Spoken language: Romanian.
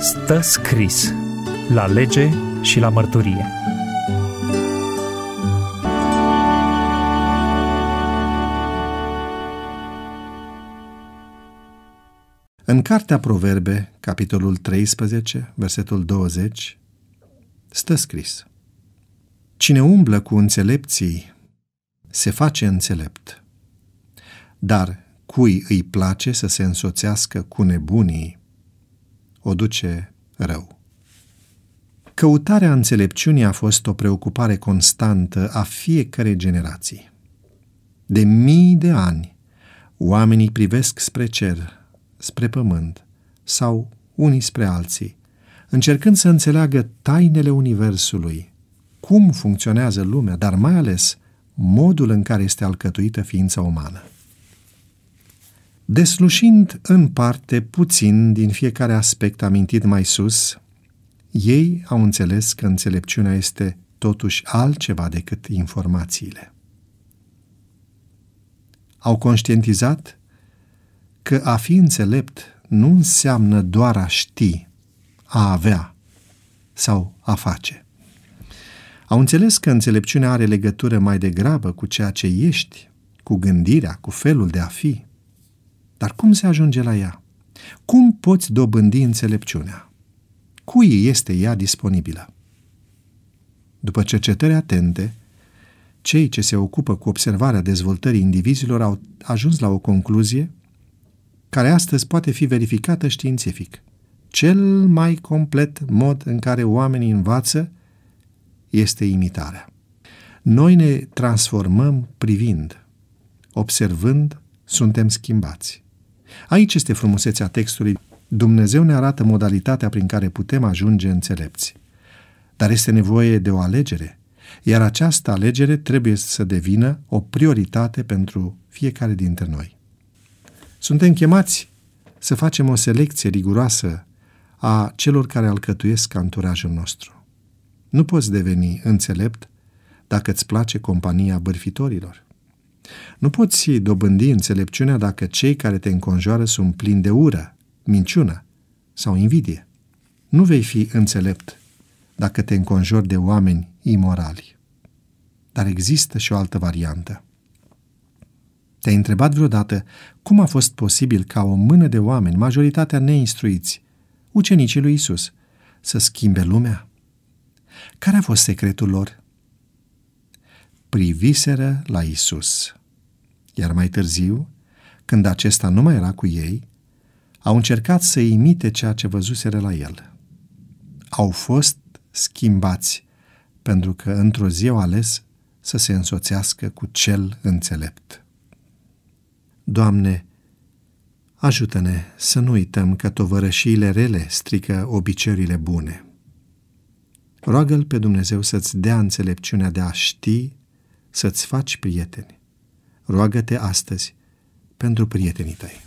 stă scris la lege și la mărturie. În Cartea Proverbe, capitolul 13, versetul 20, stă scris Cine umblă cu înțelepții se face înțelept, dar cui îi place să se însoțească cu nebunii o duce rău. Căutarea înțelepciunii a fost o preocupare constantă a fiecărei generații. De mii de ani, oamenii privesc spre cer, spre pământ sau unii spre alții, încercând să înțeleagă tainele Universului, cum funcționează lumea, dar mai ales modul în care este alcătuită ființa umană. Deslușind în parte puțin din fiecare aspect amintit mai sus, ei au înțeles că înțelepciunea este totuși altceva decât informațiile. Au conștientizat că a fi înțelept nu înseamnă doar a ști, a avea sau a face. Au înțeles că înțelepciunea are legătură mai degrabă cu ceea ce ești, cu gândirea, cu felul de a fi, dar cum se ajunge la ea? Cum poți dobândi înțelepciunea? Cui este ea disponibilă? După cercetări atente, cei ce se ocupă cu observarea dezvoltării indivizilor au ajuns la o concluzie care astăzi poate fi verificată științific. Cel mai complet mod în care oamenii învață este imitarea. Noi ne transformăm privind, observând, suntem schimbați. Aici este frumusețea textului. Dumnezeu ne arată modalitatea prin care putem ajunge înțelepți. Dar este nevoie de o alegere, iar această alegere trebuie să devină o prioritate pentru fiecare dintre noi. Suntem chemați să facem o selecție riguroasă a celor care alcătuiesc anturajul nostru. Nu poți deveni înțelept dacă îți place compania bârfitorilor. Nu poți dobândi înțelepciunea dacă cei care te înconjoară sunt plini de ură, minciună sau invidie. Nu vei fi înțelept dacă te înconjori de oameni imorali. Dar există și o altă variantă. Te-ai întrebat vreodată cum a fost posibil ca o mână de oameni, majoritatea neinstruiți, ucenicii lui Isus, să schimbe lumea? Care a fost secretul lor? Priviseră la Isus. Iar mai târziu, când acesta nu mai era cu ei, au încercat să imite ceea ce văzuseră la el. Au fost schimbați, pentru că într-o zi au ales să se însoțească cu cel înțelept. Doamne, ajută-ne să nu uităm că tovărășiile rele strică obiceiurile bune. Roagă-L pe Dumnezeu să-ți dea înțelepciunea de a ști, să-ți faci prieteni roagă-te astăzi pentru prietenii tăi.